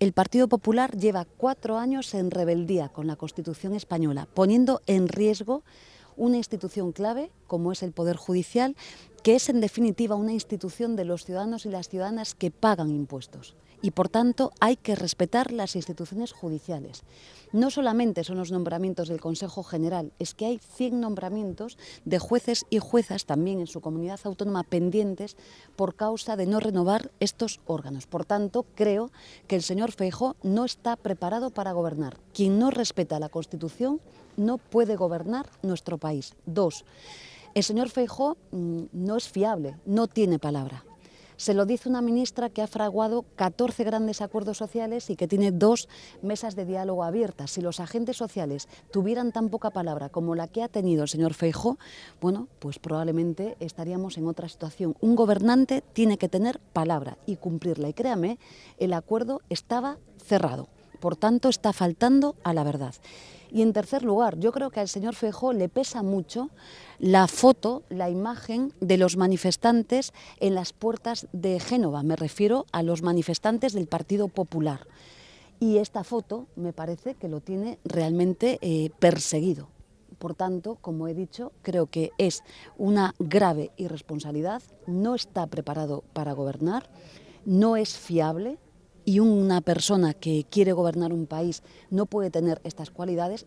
El Partido Popular lleva cuatro años en rebeldía con la Constitución española, poniendo en riesgo una institución clave como es el Poder Judicial que es en definitiva una institución de los ciudadanos y las ciudadanas que pagan impuestos y por tanto hay que respetar las instituciones judiciales. No solamente son los nombramientos del Consejo General, es que hay 100 nombramientos de jueces y juezas también en su comunidad autónoma pendientes por causa de no renovar estos órganos. Por tanto, creo que el señor Feijo no está preparado para gobernar. Quien no respeta la Constitución no puede gobernar nuestro país. Dos, el señor Feijó mm, no es fiable, no tiene palabra. Se lo dice una ministra que ha fraguado 14 grandes acuerdos sociales y que tiene dos mesas de diálogo abiertas. Si los agentes sociales tuvieran tan poca palabra como la que ha tenido el señor Feijó, bueno, pues probablemente estaríamos en otra situación. Un gobernante tiene que tener palabra y cumplirla. Y créame, el acuerdo estaba cerrado. Por tanto, está faltando a la verdad. Y en tercer lugar, yo creo que al señor Fejo le pesa mucho la foto, la imagen de los manifestantes en las puertas de Génova, me refiero a los manifestantes del Partido Popular. Y esta foto me parece que lo tiene realmente eh, perseguido. Por tanto, como he dicho, creo que es una grave irresponsabilidad, no está preparado para gobernar, no es fiable y una persona que quiere gobernar un país no puede tener estas cualidades